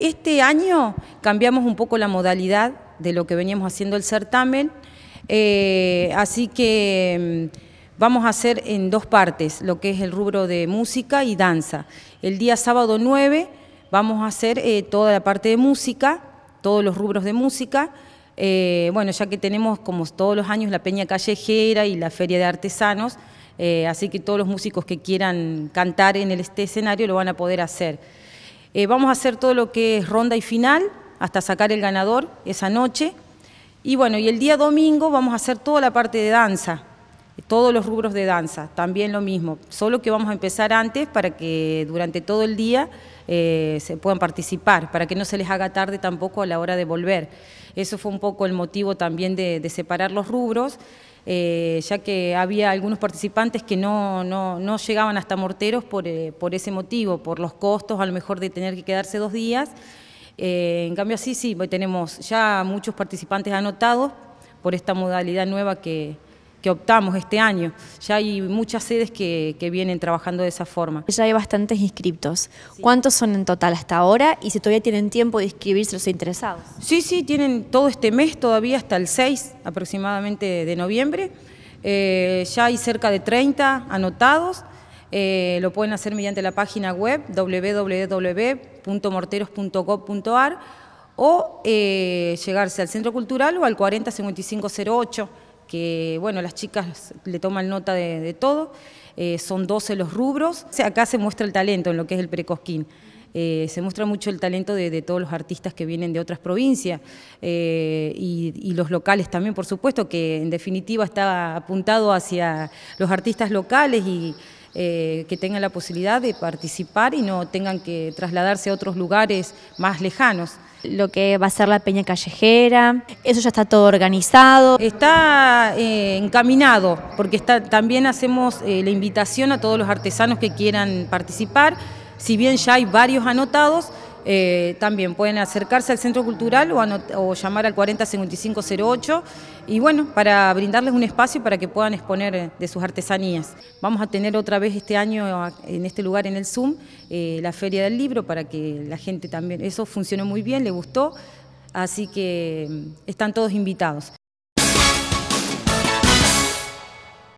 Este año cambiamos un poco la modalidad de lo que veníamos haciendo el certamen, eh, así que mm, vamos a hacer en dos partes, lo que es el rubro de música y danza. El día sábado 9 vamos a hacer eh, toda la parte de música, todos los rubros de música, eh, bueno, ya que tenemos como todos los años la Peña Callejera y la Feria de Artesanos, así que todos los músicos que quieran cantar en este escenario lo van a poder hacer. Eh, vamos a hacer todo lo que es ronda y final, hasta sacar el ganador esa noche. Y bueno, y el día domingo vamos a hacer toda la parte de danza, todos los rubros de danza, también lo mismo, solo que vamos a empezar antes para que durante todo el día eh, se puedan participar, para que no se les haga tarde tampoco a la hora de volver. Eso fue un poco el motivo también de separar los rubros. Eh, ya que había algunos participantes que no, llegaban hasta Morteros por, eh, por ese motivo, por los costos a lo mejor de tener que quedarse dos días. Eh, en cambio, sí sí, tenemos ya muchos participantes anotados por esta modalidad nueva que, que optamos este año. Ya hay muchas sedes que, vienen trabajando de esa forma. Ya hay bastantes inscriptos. ¿Cuántos son en total hasta ahora? Y si todavía tienen tiempo de inscribirse los interesados. Sí, sí, tienen todo este mes todavía hasta el 6 aproximadamente de noviembre. Eh, ya hay cerca de 30 anotados. Eh, lo pueden hacer mediante la página web www.morteros.gov.ar o eh, llegarse al Centro Cultural o al 405508 que bueno, las chicas le toman nota de, todo, eh, son 12 los rubros. Acá se muestra el talento en lo que es el precosquín. Eh, se muestra mucho el talento de, todos los artistas que vienen de otras provincias eh, y, los locales también, por supuesto, que en definitiva está apuntado hacia los artistas locales y que tengan la posibilidad de participar y no tengan que trasladarse a otros lugares más lejanos lo que va a ser la peña callejera. Eso ya está todo organizado. Está eh, encaminado, porque también hacemos eh, la invitación a todos los artesanos que quieran participar. Si bien ya hay varios anotados, eh, también pueden acercarse al centro cultural o, llamar al 405508 y bueno, para brindarles un espacio para que puedan exponer eh, de sus artesanías. Vamos a tener otra vez este año en este lugar, en el Zoom, eh, la Feria del Libro para que la gente también, eso funcionó muy bien, le gustó, así que mm, están todos invitados.